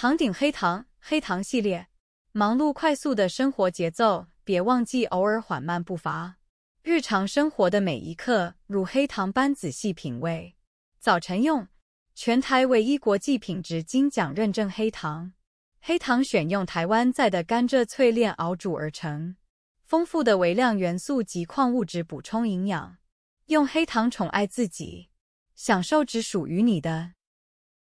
糖顶黑糖黑糖系列，忙碌快速的生活节奏，别忘记偶尔缓慢步伐。日常生活的每一刻，如黑糖般仔细品味。早晨用全台唯一国际品质金奖认证黑糖，黑糖选用台湾在的甘蔗淬炼熬煮而成，丰富的微量元素及矿物质补充营养。用黑糖宠爱自己，享受只属于你的。